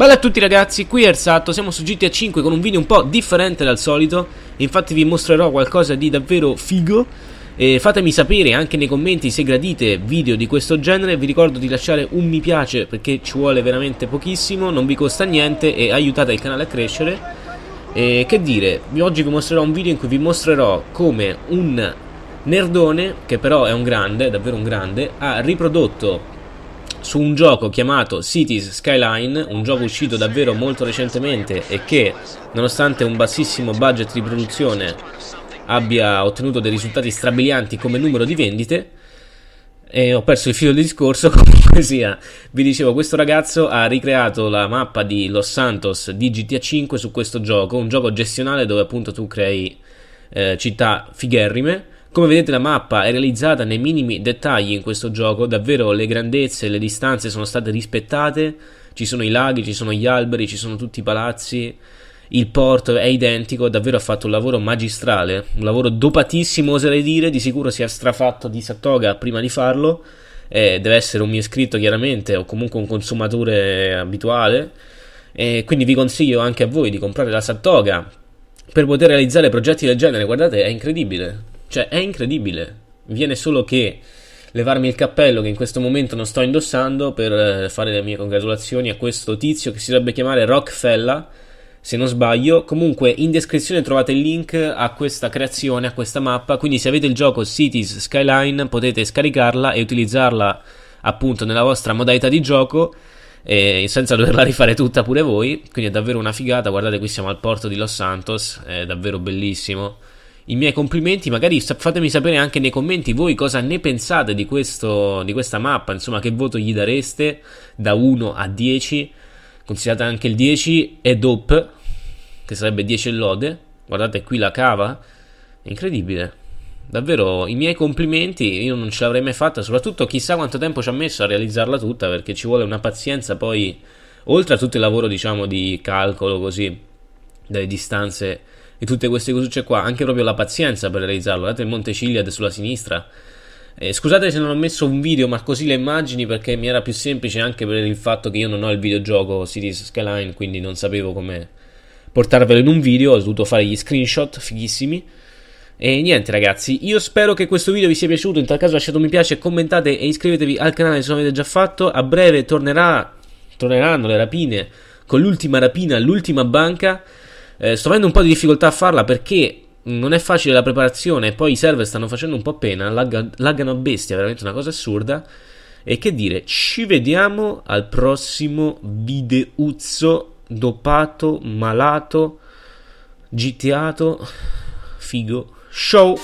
Bella a tutti ragazzi, qui è Ersato, siamo su GTA 5 con un video un po' differente dal solito Infatti vi mostrerò qualcosa di davvero figo e Fatemi sapere anche nei commenti se gradite video di questo genere Vi ricordo di lasciare un mi piace perché ci vuole veramente pochissimo Non vi costa niente e aiutate il canale a crescere E che dire, oggi vi mostrerò un video in cui vi mostrerò come un nerdone Che però è un grande, davvero un grande Ha riprodotto su un gioco chiamato Cities Skyline, un gioco uscito davvero molto recentemente e che, nonostante un bassissimo budget di produzione, abbia ottenuto dei risultati strabilianti come numero di vendite. E ho perso il filo del discorso, comunque sia, vi dicevo, questo ragazzo ha ricreato la mappa di Los Santos di GTA 5 su questo gioco, un gioco gestionale dove appunto tu crei eh, città figherrime come vedete la mappa è realizzata nei minimi dettagli in questo gioco, davvero le grandezze, e le distanze sono state rispettate, ci sono i laghi, ci sono gli alberi, ci sono tutti i palazzi, il porto è identico, davvero ha fatto un lavoro magistrale, un lavoro dopatissimo oserei dire, di sicuro si è strafatto di Satoga prima di farlo, eh, deve essere un mio iscritto chiaramente o comunque un consumatore abituale, eh, quindi vi consiglio anche a voi di comprare la Sattoga per poter realizzare progetti del genere, guardate è incredibile. Cioè, è incredibile. Viene solo che levarmi il cappello che in questo momento non sto indossando per eh, fare le mie congratulazioni a questo tizio che si dovrebbe chiamare Rockfella, se non sbaglio. Comunque in descrizione trovate il link a questa creazione, a questa mappa, quindi se avete il gioco Cities Skyline potete scaricarla e utilizzarla appunto nella vostra modalità di gioco. senza doverla rifare tutta pure voi, quindi è davvero una figata. Guardate, qui siamo al porto di Los Santos, è davvero bellissimo i miei complimenti, magari fatemi sapere anche nei commenti voi cosa ne pensate di, questo, di questa mappa, insomma che voto gli dareste da 1 a 10, considerate anche il 10 e dop, che sarebbe 10 e lode, guardate qui la cava, è incredibile. Davvero i miei complimenti, io non ce l'avrei mai fatta, soprattutto chissà quanto tempo ci ha messo a realizzarla tutta perché ci vuole una pazienza poi oltre a tutto il lavoro diciamo di calcolo così, delle distanze e tutte queste cose cioè, qua, anche proprio la pazienza per realizzarlo. Guardate il Monte Ciliad sulla sinistra. Eh, scusate se non ho messo un video, ma così le immagini perché mi era più semplice anche per il fatto che io non ho il videogioco Cities Skyline, quindi non sapevo come portarvelo in un video, ho dovuto fare gli screenshot fighissimi. E niente ragazzi, io spero che questo video vi sia piaciuto, in tal caso lasciate un mi piace, commentate e iscrivetevi al canale se non l'avete già fatto, a breve tornerà, torneranno le rapine con l'ultima rapina l'ultima banca eh, sto avendo un po' di difficoltà a farla perché non è facile la preparazione, e poi i server stanno facendo un po' pena, lagga, laggano a bestia, veramente una cosa assurda. E che dire, ci vediamo al prossimo videuzzo dopato, malato, giteato, figo, show!